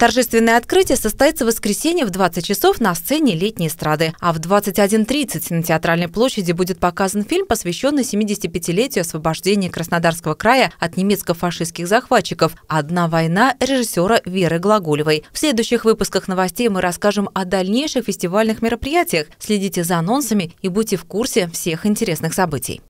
Торжественное открытие состоится в воскресенье в 20 часов на сцене летней эстрады. А в 21.30 на Театральной площади будет показан фильм, посвященный 75-летию освобождения Краснодарского края от немецко-фашистских захватчиков «Одна война» режиссера Веры Глаголевой. В следующих выпусках новостей мы расскажем о дальнейших фестивальных мероприятиях. Следите за анонсами и будьте в курсе всех интересных событий.